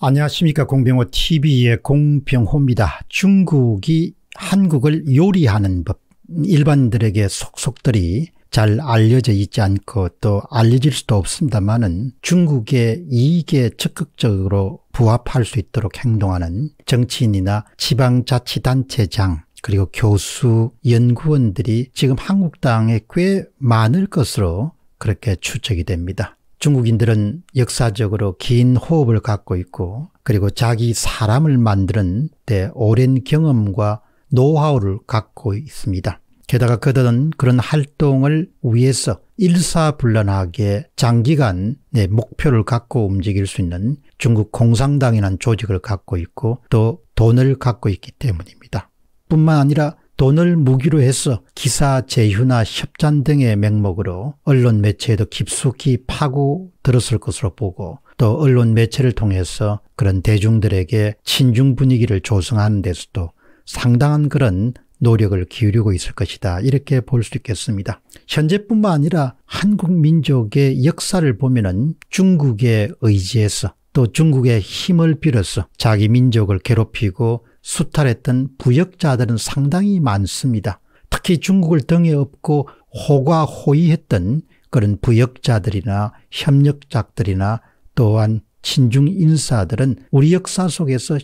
안녕하십니까 공병호 tv의 공병호입니다. 중국이 한국을 요리하는 법 일반들에게 속속들이 잘 알려져 있지 않고 또 알려질 수도 없습니다만은 중국의 이익에 적극적으로 부합할 수 있도록 행동하는 정치인이나 지방자치단체장 그리고 교수 연구원들이 지금 한국당에 꽤 많을 것으로 그렇게 추측이 됩니다. 중국인들은 역사적으로 긴 호흡을 갖고 있고 그리고 자기 사람을 만드는 데 오랜 경험과 노하우를 갖고 있습니다. 게다가 그들은 그런 활동을 위해서 일사불란하게 장기간 내 목표를 갖고 움직일 수 있는 중국 공산당이라는 조직을 갖고 있고 또 돈을 갖고 있기 때문입니다. 뿐만 아니라 돈을 무기로 해서 기사 제휴나 협찬 등의 맹목으로 언론 매체에도 깊숙이 파고 들었을 것으로 보고 또 언론 매체를 통해서 그런 대중들에게 친중 분위기를 조성하는 데서도 상당한 그런 노력을 기울이고 있을 것이다. 이렇게 볼 수 있겠습니다. 현재뿐만 아니라 한국 민족의 역사를 보면은 중국의의지에서또 중국의 힘을 빌어서 자기 민족을 괴롭히고 수탈했던 부역자들은 상당히 많습니다. 특히 중국을 등에 업고 호과호의했던 그런 부역자들이나 협력작들이나 또한 친중 인사들은 우리 역사 속에서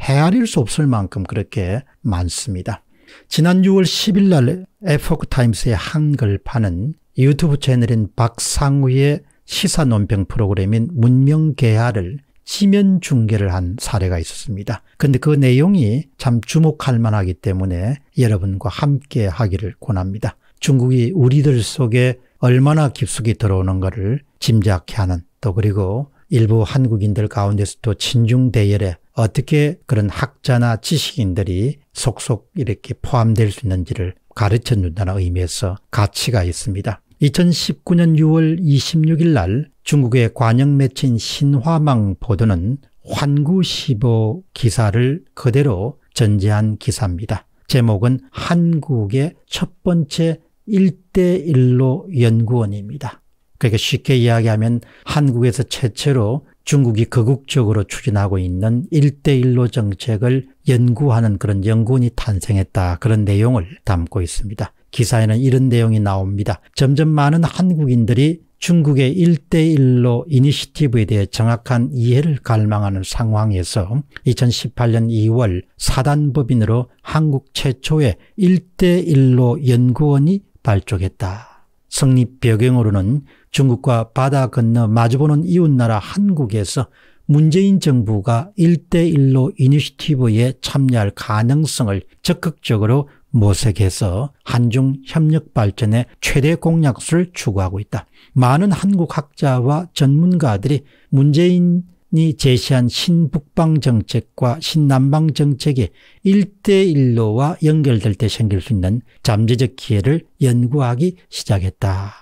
헤아릴 수 없을 만큼 그렇게 많습니다. 지난 6월 10일 날 에포크타임스의 한글판은 유튜브 채널인 박상우의 시사 논평 프로그램인 문명개화를 시면 중계를 한 사례가 있었습니다. 근데 그 내용이 참 주목할 만하기 때문에 여러분과 함께 하기를 권합니다. 중국이 우리들 속에 얼마나 깊숙이 들어오는가를 짐작케 하는 또 그리고 일부 한국인들 가운데서도 친중 대열에 어떻게 그런 학자나 지식인들이 속속 이렇게 포함될 수 있는지를 가르쳐 준다는 의미에서 가치가 있습니다. 2019년 6월 26일 날 중국의 관영 매체인 신화망 보도는 환구시보 기사를 그대로 전제한 기사입니다. 제목은 한국의 첫 번째 1대1로 연구원입니다. 그러니까 쉽게 이야기하면 한국에서 최초로 중국이 거국적으로 추진하고 있는 1대1로 정책을 연구하는 그런 연구원이 탄생했다. 그런 내용을 담고 있습니다. 기사에는 이런 내용이 나옵니다. 점점 많은 한국인들이 중국의 일대일로 이니시티브에 대해 정확한 이해를 갈망하는 상황에서 2018년 2월 사단법인으로 한국 최초의 일대일로 연구원이 발족했다. 성립 배경으로는 중국과 바다 건너 마주보는 이웃나라 한국에서 문재인 정부가 일대일로 이니시티브에 참여할 가능성을 적극적으로 모색해서 한중 협력 발전의 최대 공약수를 추구하고 있다. 많은 한국 학자와 전문가들이 문재인 이 제시한 신북방 정책과 신남방 정책이 일대일로와 연결될 때 생길 수 있는 잠재적 기회를 연구하기 시작했다.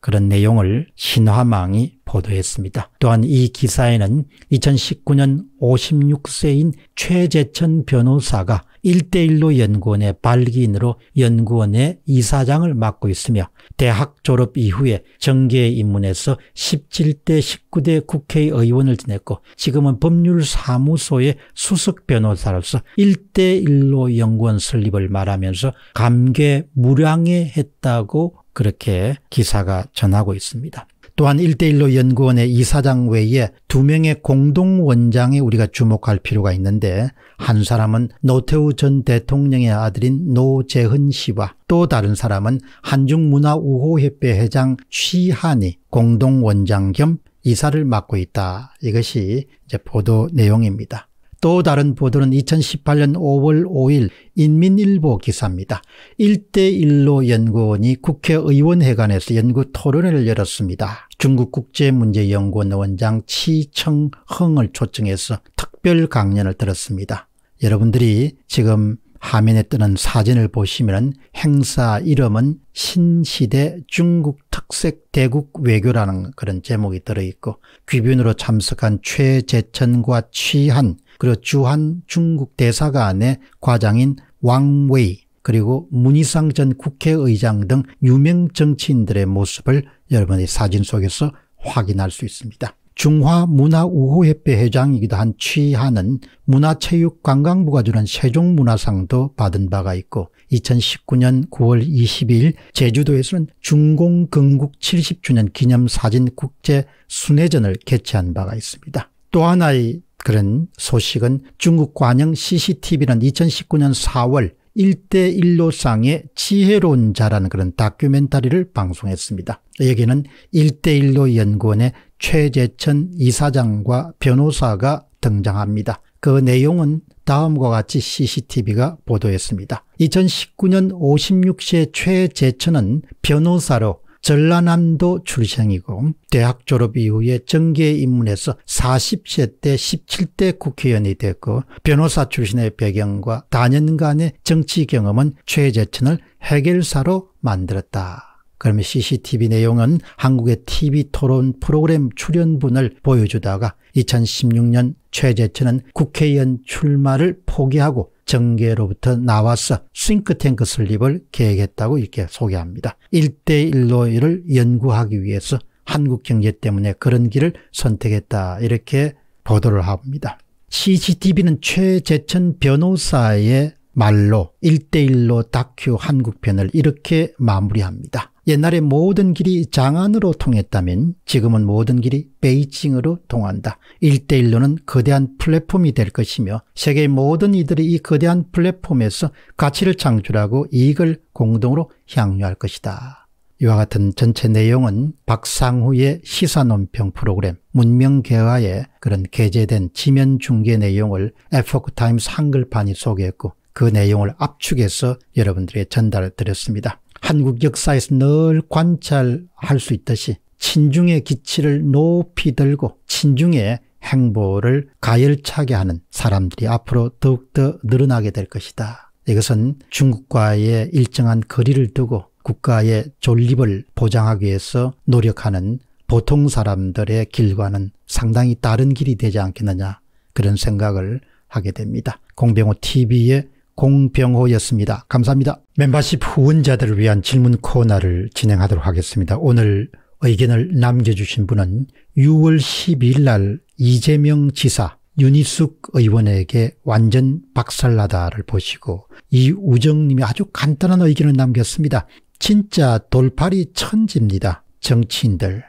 그런 내용을 신화망이 보도했습니다. 또한 이 기사에는 2019년 56세인 최재천 변호사가 1대1로 연구원의 발기인으로 연구원의 이사장을 맡고 있으며 대학 졸업 이후에 정계에 입문해서 17대 19대 국회의원을 지냈고 지금은 법률사무소의 수석 변호사로서 1대1로 연구원 설립을 말하면서 감개 무량해 했다고 그렇게 기사가 전하고 있습니다. 또한 1대1로 연구원의 이사장 외에 두 명의 공동원장에 우리가 주목할 필요가 있는데 한 사람은 노태우 전 대통령의 아들인 노재흔 씨와 또 다른 사람은 한중문화우호협회 회장 취한이 공동원장 겸 이사를 맡고 있다. 이것이 이제 보도 내용입니다. 또 다른 보도는 2018년 5월 5일 인민일보 기사입니다. 1대1로 연구원이 국회의원회관에서 연구 토론회를 열었습니다. 중국 국제문제연구원 원장 치청흥을 초청해서 특별 강연을 들었습니다. 여러분들이 지금 화면에 뜨는 사진을 보시면 행사 이름은 신시대 중국 특색 대국 외교라는 그런 제목이 들어있고 귀빈으로 참석한 최재천과 취한 그리고 주한 중국 대사관의 과장인 왕웨이 그리고 문희상 전 국회의장 등 유명 정치인들의 모습을 여러분의 사진 속에서 확인할 수 있습니다. 중화문화우호협회 회장이기도 한 취하는 문화체육관광부가 주는 세종문화상도 받은 바가 있고 2019년 9월 22일 제주도에서는 중공건국 70주년 기념사진 국제 순회전을 개최한 바가 있습니다. 또 하나의 그런 소식은 중국 관영 CCTV는 2019년 4월 일대일로 상의 지혜로운 자라는 그런 다큐멘터리를 방송했습니다. 여기는 1대1로 연구원의 최재천 이사장과 변호사가 등장합니다. 그 내용은 다음과 같이 CCTV가 보도했습니다. 2019년 56세 최재천은 변호사로 전라남도 출생이고 대학 졸업 이후에 정계에 입문해서 40세 때 17대 국회의원이 됐고 변호사 출신의 배경과 4년간의 정치 경험은 최재천을 해결사로 만들었다. 그러면 CCTV 내용은 한국의 TV 토론 프로그램 출연분을 보여주다가 2016년 최재천은 국회의원 출마를 포기하고 정계로부터 나와서 싱크탱크 설립을 계획했다고 이렇게 소개합니다. 1대1로 이를 연구하기 위해서 한국 경제 때문에 그런 길을 선택했다 이렇게 보도를 합니다. CCTV는 최재천 변호사의 말로 1대1로 다큐 한국편을 이렇게 마무리합니다. 옛날에 모든 길이 장안으로 통했다면 지금은 모든 길이 베이징으로 통한다. 1대1로는 거대한 플랫폼이 될 것이며 세계 모든 이들이 이 거대한 플랫폼에서 가치를 창출하고 이익을 공동으로 향유할 것이다. 이와 같은 전체 내용은 박상후의 시사논평 프로그램 문명개화에 그런 게재된 지면 중계 내용을 에포크타임스 한글판이 소개했고 그 내용을 압축해서 여러분들에게 전달드렸습니다. 을 한국 역사에서 늘 관찰할 수 있듯이 친중의 기치를 높이 들고 친중의 행보를 가열차게 하는 사람들이 앞으로 더욱더 늘어나게 될 것이다. 이것은 중국과의 일정한 거리를 두고 국가의 존립을 보장하기 위해서 노력하는 보통 사람들의 길과는 상당히 다른 길이 되지 않겠느냐 그런 생각을 하게 됩니다. 공병호 TV의 공병호였습니다. 감사합니다. 멤버십 후원자들을 위한 질문 코너를 진행하도록 하겠습니다. 오늘 의견을 남겨주신 분은 6월 12일 날 이재명 지사 윤희숙 의원에게 완전 박살나다를 보시고 이우정님이 아주 간단한 의견을 남겼습니다. 진짜 돌팔이 천지입니다. 정치인들.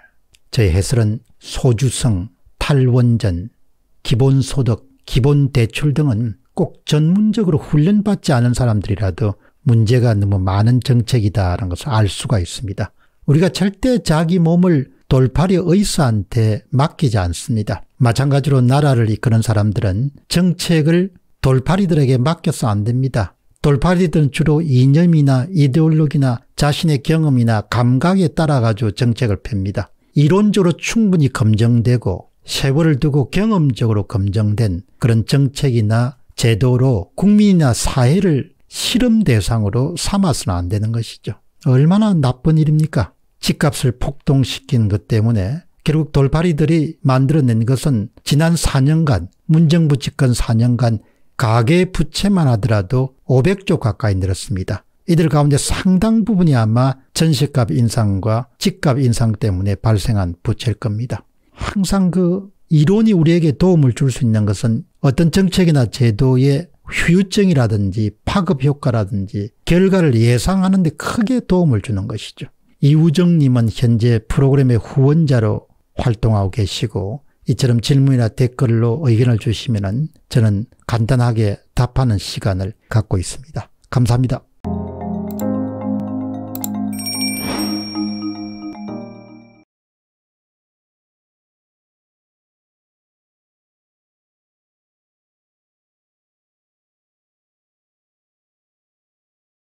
저의 해설은 소주성, 탈원전, 기본소득, 기본대출 등은 꼭 전문적으로 훈련받지 않은 사람들이라도 문제가 너무 많은 정책이다라는 것을 알 수가 있습니다. 우리가 절대 자기 몸을 돌팔이 의사한테 맡기지 않습니다. 마찬가지로 나라를 이끄는 사람들은 정책을 돌팔이들에게 맡겨서 안 됩니다. 돌팔이들은 주로 이념이나 이데올로기나 자신의 경험이나 감각에 따라 가지고 정책을 팹니다. 이론적으로 충분히 검증되고 세월을 두고 경험적으로 검증된 그런 정책이나 제도로 국민이나 사회를 실험 대상으로 삼아서는 안 되는 것이죠. 얼마나 나쁜 일입니까? 집값을 폭동시킨 것 때문에 결국 돌팔이들이 만들어낸 것은 지난 4년간 문정부 집권 4년간 가계 부채만 하더라도 500조 가까이 늘었습니다. 이들 가운데 상당 부분이 아마 전세값 인상과 집값 인상 때문에 발생한 부채일 겁니다. 항상 그 이론이 우리에게 도움을 줄 수 있는 것은 어떤 정책이나 제도의 휴유증이라든지 파급 효과라든지 결과를 예상하는 데 크게 도움을 주는 것이죠. 이우정님은 현재 프로그램의 후원자로 활동하고 계시고 이처럼 질문이나 댓글로 의견을 주시면 저는 간단하게 답하는 시간을 갖고 있습니다. 감사합니다.